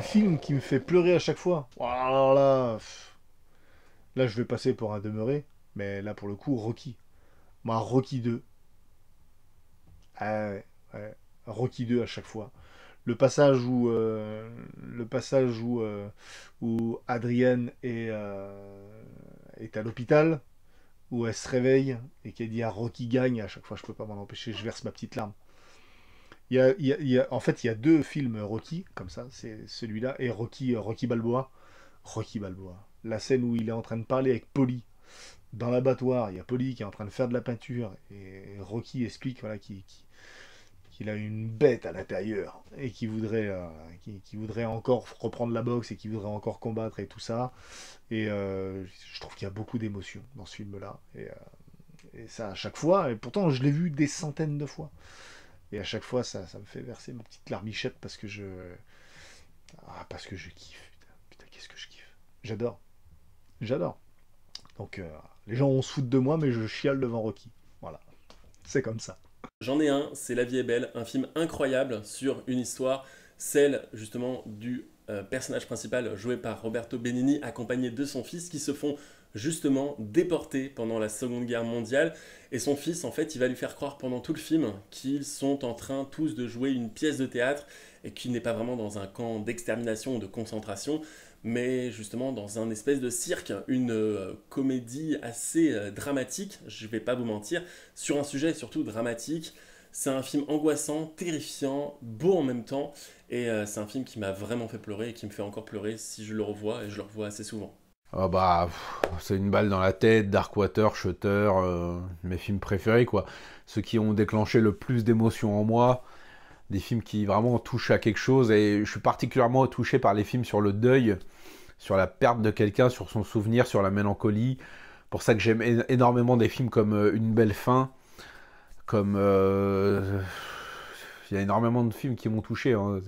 film qui me fait pleurer à chaque fois. Oh là, je vais passer pour un demeuré, mais là, pour le coup, Rocky. Moi, Rocky 2. Ah Rocky 2 à chaque fois. Le passage où, euh, le passage où, euh, où Adrienne est, euh, est à l'hôpital, où elle se réveille et qu'elle dit à Rocky gagne, à chaque fois, je peux pas m'en empêcher, je verse ma petite larme en fait, il y a deux films Rocky, comme ça, c'est celui-là, et Rocky, euh, Rocky Balboa. Rocky Balboa. La scène où il est en train de parler avec Polly dans l'abattoir, il y a Polly qui est en train de faire de la peinture, et Rocky explique voilà, qu'il a une bête à l'intérieur, et qui voudrait, euh, qui, voudrait encore reprendre la boxe, et qui voudrait encore combattre, et tout ça. Et euh, je trouve qu'il y a beaucoup d'émotions dans ce film-là. et ça, à chaque fois, et pourtant, je l'ai vu des centaines de fois. Et à chaque fois, ça, me fait verser ma petite larmichette parce que je. Ah, parce que je kiffe. Putain, qu'est-ce que je kiffe. J'adore. J'adore. Donc, euh, les gens, ont se foutre de moi, mais je chiale devant Rocky. Voilà. C'est comme ça. J'en ai un, c'est La vie est belle, un film incroyable sur une histoire, celle justement du euh, personnage principal joué par Roberto Benigni, accompagné de son fils, qui se font justement déporté pendant la Seconde Guerre mondiale. Et son fils, en fait, il va lui faire croire pendant tout le film qu'ils sont en train tous de jouer une pièce de théâtre et qu'il n'est pas vraiment dans un camp d'extermination ou de concentration, mais justement dans un espèce de cirque, une euh, comédie assez euh, dramatique, je vais pas vous mentir, sur un sujet surtout dramatique. C'est un film angoissant, terrifiant, beau en même temps, et euh, c'est un film qui m'a vraiment fait pleurer et qui me fait encore pleurer si je le revois, et je le revois assez souvent oh bah, c'est une balle dans la tête, Darkwater, Shutter, euh, mes films préférés quoi. Ceux qui ont déclenché le plus d'émotions en moi, des films qui vraiment touchent à quelque chose. Et je suis particulièrement touché par les films sur le deuil, sur la perte de quelqu'un, sur son souvenir, sur la mélancolie. Pour ça que j'aime énormément des films comme euh, Une belle fin, comme euh, il y a énormément de films qui m'ont touché. Hein.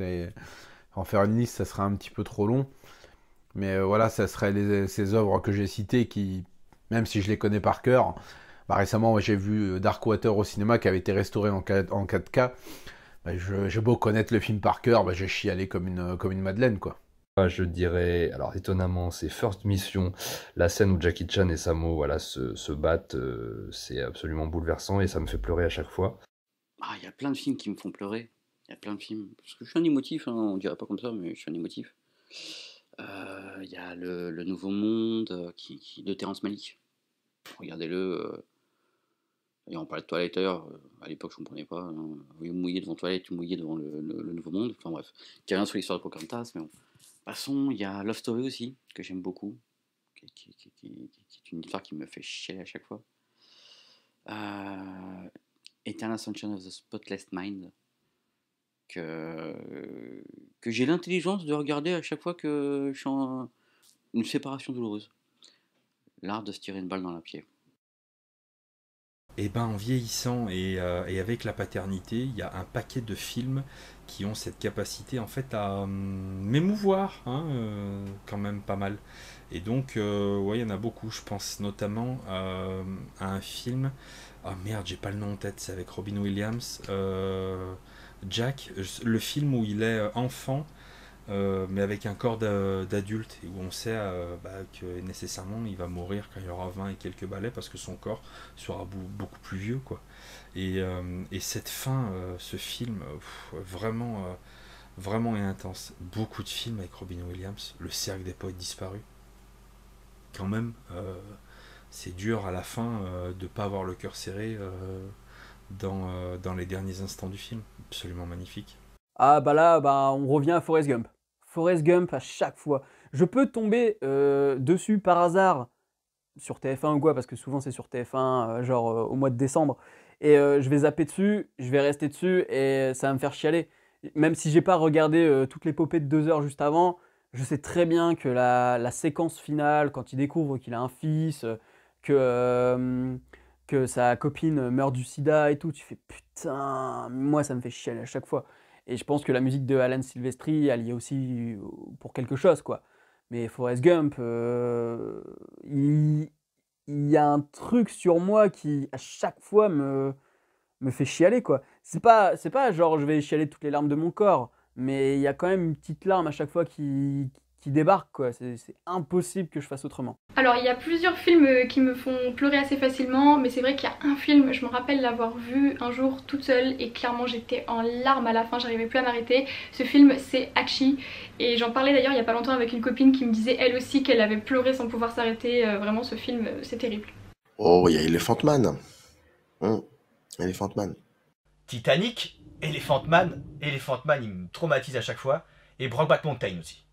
En faire une liste, ça serait un petit peu trop long. Mais euh, voilà, ça serait ces œuvres que j'ai citées qui, même si je les connais par cœur, bah, récemment j'ai vu euh, Darkwater au cinéma qui avait été restauré en 4K. Bah, j'ai beau connaître le film par cœur, bah, j'ai chialé comme une, comme une madeleine, quoi. Bah, je dirais, alors étonnamment, c'est First Mission, la scène où Jackie Chan et Samo voilà, se, se battent, euh, c'est absolument bouleversant et ça me fait pleurer à chaque fois. Ah, il y a plein de films qui me font pleurer, il y a plein de films, parce que je suis un émotif, hein, on dirait pas comme ça, mais je suis un émotif. Euh, il y a le, Nouveau Monde euh, qui, de Terence Malik. Regardez-le. Euh, et on parlait de Toiletteur. à l'époque je ne comprenais pas. Hein. Vous mouillez devant toilette, vous mouillez devant le, Nouveau Monde. Enfin bref, qui rien sur l'histoire de Pocahontas, mais bon. Passons, il y a Love Story aussi, que j'aime beaucoup, qui, est une histoire qui me fait chier à chaque fois. Euh, Eternal Sunshine of the Spotless Mind, que, j'ai l'intelligence de regarder à chaque fois que je suis en une séparation douloureuse. L'art de se tirer une balle dans la pied. Eh ben, en vieillissant et, avec la paternité, il y a un paquet de films qui ont cette capacité en fait à mmh, m'émouvoir, hein, quand même pas mal. Et donc, ouais, il y en a beaucoup. Je pense notamment à un film. Ah merde, j'ai pas le nom en tête. C'est avec Robin Williams. Jack, le film où il est enfant, euh, mais avec un corps d'adulte, où on sait euh, bah, que nécessairement il va mourir quand il y aura 20 et quelques balais, parce que son corps sera beaucoup plus vieux. quoi. Et, euh, cette fin, ce film, vraiment, vraiment est intense. Beaucoup de films avec Robin Williams, Le cercle des poètes disparus. Quand même, c'est dur à la fin de ne pas avoir le cœur serré euh, dans, les derniers instants du film. Absolument magnifique. Ah bah là, bah, on revient à Forrest Gump. Forrest Gump à chaque fois. Je peux tomber euh, dessus par hasard sur TF1 ou quoi, parce que souvent c'est sur TF1, euh, genre au mois de décembre. Et je vais zapper dessus, je vais rester dessus, et ça va me faire chialer. Même si j'ai pas regardé toute l'épopée de deux heures juste avant, je sais très bien que la séquence finale, quand il découvre qu'il a un fils, que sa copine meurt du sida et tout, tu fais putain, moi ça me fait chialer à chaque fois. Et je pense que la musique de Alan Silvestri, elle y est aussi euh, pour quelque chose, quoi. Mais Forrest Gump, euh, il, il, y a un truc sur moi qui, à chaque fois, me, me fait chialer, quoi. C'est pas, c'est pas genre je vais chialer toutes les larmes de mon corps, mais il y a quand même une petite larme à chaque fois qui, qui débarque quoi. C'est impossible que je fasse autrement. Alors, il y a plusieurs films euh, qui me font pleurer assez facilement, mais c'est vrai qu'il y a un film, je me rappelle l'avoir vu un jour toute seule et clairement j'étais en larmes à la fin, j'arrivais plus à m'arrêter. Ce film, c'est Hachi et j'en parlais d'ailleurs il y a pas longtemps avec une copine qui me disait elle aussi qu'elle avait pleuré sans pouvoir s'arrêter. Euh, vraiment, ce film, euh, c'est terrible. Oh, il y a Elephant Man. Hum, Elephant Man. Titanic, Elephant Man, Elephant Man, il me traumatise à chaque fois. Et Brockback Mountain aussi.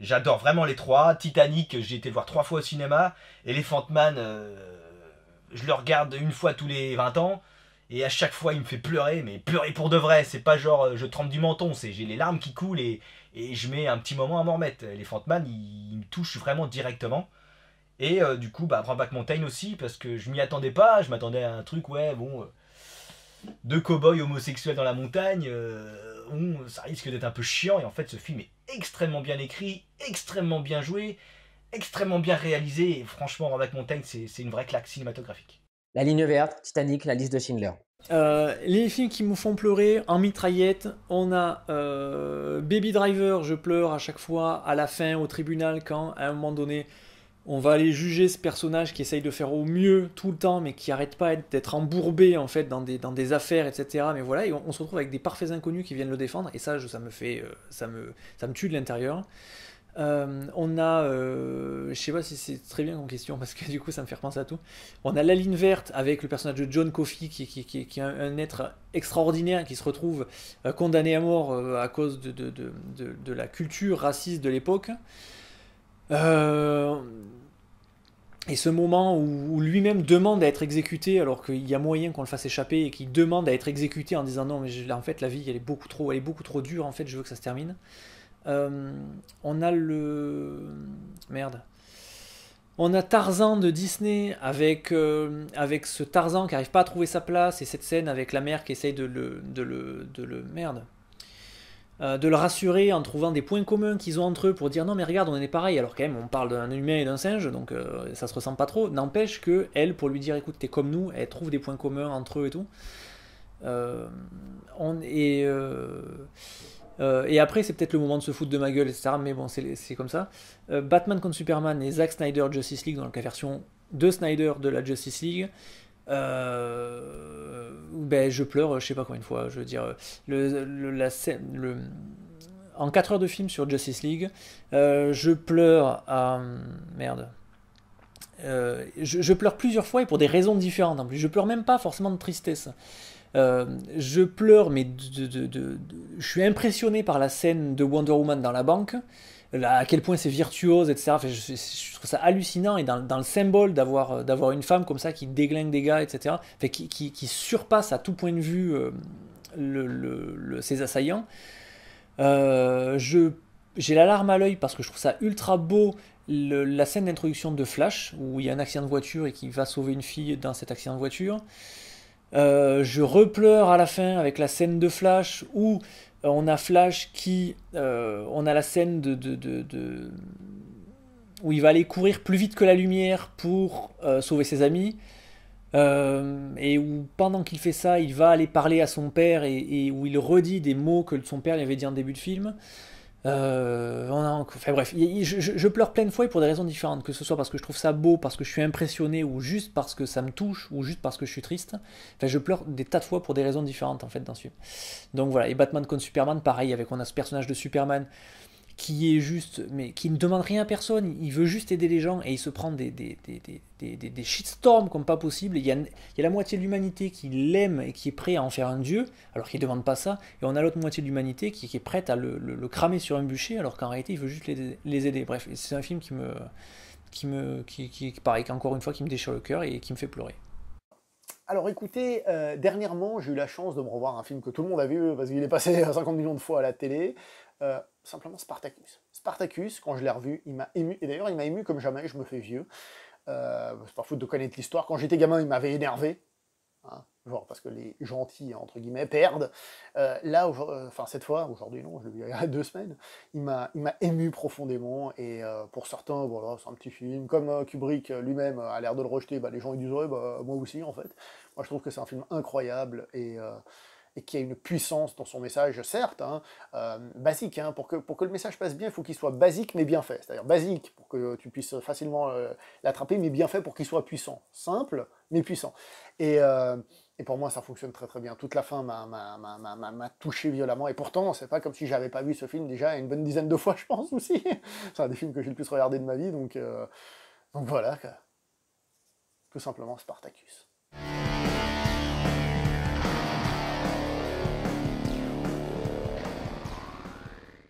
J'adore vraiment les trois. Titanic, j'ai été le voir trois fois au cinéma. et Man, euh, je le regarde une fois tous les 20 ans. Et à chaque fois, il me fait pleurer, mais pleurer pour de vrai. C'est pas genre euh, je trempe du menton, c'est j'ai les larmes qui coulent et, et, je mets un petit moment à m'en remettre. Elephant Man, il, me touche vraiment directement. Et euh, du coup, bah, Back Mountain aussi, parce que je m'y attendais pas. Je m'attendais à un truc, ouais, bon. deux cow-boys homosexuels dans la montagne, ça risque d'être un peu chiant. Et en fait, ce film est extrêmement bien écrit, extrêmement bien joué, extrêmement bien réalisé. Et franchement, Robert Montaigne, c'est une vraie claque cinématographique. La ligne verte, Titanic, la liste de Schindler. Euh, les films qui me font pleurer en mitraillette, on a euh, Baby Driver, je pleure à chaque fois, à la fin, au tribunal, quand à un moment donné, on va aller juger ce personnage qui essaye de faire au mieux tout le temps, mais qui arrête pas d'être embourbé en fait dans des, dans des affaires, etc. Mais voilà, on, se retrouve avec des parfaits inconnus qui viennent le défendre, et ça, ça me fait, euh, ça me, ça me tue de l'intérieur. Euh, on a, euh, je sais pas si c'est très bien en question parce que du coup ça me fait repenser à tout. On a la ligne verte avec le personnage de John Coffey qui, est un, être extraordinaire qui se retrouve euh, condamné à mort à cause de, la culture raciste de l'époque. et ce moment où, lui-même demande à être exécuté alors qu'il y a moyen qu'on le fasse échapper et qu'il demande à être exécuté en disant non mais en fait la vie elle est beaucoup trop elle est beaucoup trop dure en fait je veux que ça se termine. Euh, on a le... Merde. On a Tarzan de Disney avec, euh, avec ce Tarzan qui n'arrive pas à trouver sa place et cette scène avec la mère qui essaye de le... De le, de le merde. Euh, de le rassurer en trouvant des points communs qu'ils ont entre eux pour dire non mais regarde on est pareil alors quand même on parle d'un humain et d'un singe donc ça se ressemble pas trop n'empêche que elle pour lui dire écoute t'es comme nous elle trouve des points communs entre eux et tout on est euh, et après, c'est peut-être le moment de se foutre de ma gueule, etc. Mais bon, c'est comme ça. Euh, Batman contre Superman et Zack Snyder Justice League, dans la version de Snyder de la Justice League. Euh, ben, je pleure, je sais pas combien de fois. Je veux dire, le, la scène le, en 4 heures de film sur Justice League, je pleure à. Merde. Je, je, pleure plusieurs fois et pour des raisons différentes en plus. Je pleure même pas forcément de tristesse. Euh, je pleure, mais de, de, je suis impressionné par la scène de Wonder Woman dans la banque, à quel point c'est virtuose, etc. je, trouve ça hallucinant et dans, dans le symbole d'avoir, euh, d'avoir une femme comme ça qui déglingue des gars, etc., enfin, qui, qui, qui, surpasse à tout point de vue euh, le, le, ses assaillants. je, j'ai la larme à l'œil parce que je trouve ça ultra beau. Le, la scène d'introduction de Flash, où il y a un accident de voiture et qui va sauver une fille dans cet accident de voiture. Euh, je repleure à la fin avec la scène de Flash où euh, on a Flash qui. Euh, on a la scène de, de, de, où il va aller courir plus vite que la lumière pour sauver ses amis. et où pendant qu'il fait ça, il va aller parler à son père et, et, où il redit des mots que son père lui avait dit en début de film. Euh, enfin bref, je, pleure plein de fois et pour des raisons différentes, que ce soit parce que je trouve ça beau, parce que je suis impressionné, ou juste parce que ça me touche, ou juste parce que je suis triste. Enfin, je pleure des tas de fois pour des raisons différentes en fait dans ce Donc voilà, et Batman contre Superman, pareil, avec on a ce personnage de Superman qui est juste, mais qui ne demande rien à personne, il veut juste aider les gens et il se prend des, des, des, des, shitstorms comme pas possible. Il y a, la moitié de l'humanité qui l'aime et qui est prêt à en faire un dieu, alors qu'il ne demande pas ça, et on a l'autre moitié de l'humanité qui, est prête à le, cramer sur un bûcher, alors qu'en réalité il veut juste les, aider. Bref, c'est un film qui me. Qui me qui, qui, encore une fois, qui me déchire le cœur et qui me fait pleurer. Alors écoutez, euh, dernièrement, j'ai eu la chance de me revoir un film que tout le monde a vu parce qu'il est passé 50 millions de fois à la télé. Euh, simplement Spartacus. Spartacus, quand je l'ai revu, il m'a ému. Et d'ailleurs, il m'a ému comme jamais, je me fais vieux. Euh, c'est pas faute de connaître l'histoire. Quand j'étais gamin, il m'avait énervé. Hein, genre parce que les gentils, entre guillemets, perdent. Euh, là, euh, enfin cette fois, aujourd'hui non, je l'ai vu il y a deux semaines, il m'a ému profondément. Et pour certains, voilà, c'est un petit film. Comme Kubrick lui-même a l'air de le rejeter, bah, les gens ils disent ouais, bah, moi aussi en fait. Moi je trouve que c'est un film incroyable et et qui a une puissance dans son message, certes, hein, euh, basique. Hein. pour, que, pour que le message passe bien, il faut qu'il soit basique mais bien fait. C'est-à-dire basique pour que tu puisses facilement euh, l'attraper, mais bien fait pour qu'il soit puissant. Simple, mais puissant. Et, euh, et, pour moi, ça fonctionne très très bien. Toute la fin m'a touché violemment. Et pourtant, c'est pas comme si j'avais pas vu ce film déjà une bonne dizaine de fois, je pense aussi. c'est un des films que j'ai le plus regardé de ma vie. Donc, donc voilà, tout simplement Spartacus.